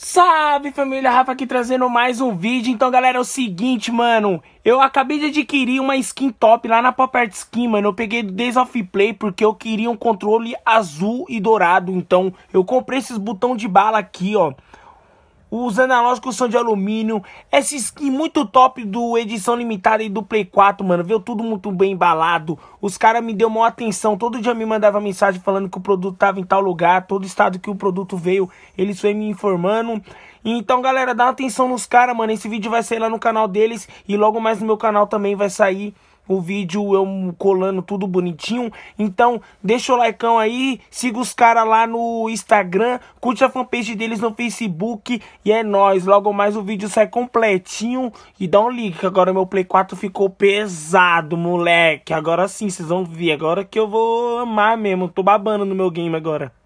Salve família, Rafa aqui trazendo mais um vídeo. Então, galera, é o seguinte, mano. Eu acabei de adquirir uma skin top lá na Pop Art Skin, mano. Eu peguei do Days of Play porque eu queria um controle azul e dourado. Então, eu comprei esses botão de bala aqui, ó os analógicos são de alumínio. Esse skin muito top do edição limitada e do Play 4, mano. Veio tudo muito bem embalado. Os caras me deu maior atenção. Todo dia me mandava mensagem falando que o produto tava em tal lugar. Todo estado que o produto veio, eles foi me informando. Então, galera, dá atenção nos caras, mano. Esse vídeo vai sair lá no canal deles. E logo mais no meu canal também vai sair o vídeo eu colando tudo bonitinho. Então, deixa o like aí, siga os caras lá no Instagram, curte a fanpage deles no Facebook e é nóis. Logo mais o vídeo sai completinho e dá um link. Agora meu Play 4 ficou pesado, moleque. Agora sim, vocês vão ver. Agora que eu vou amar mesmo. Tô babando no meu game agora.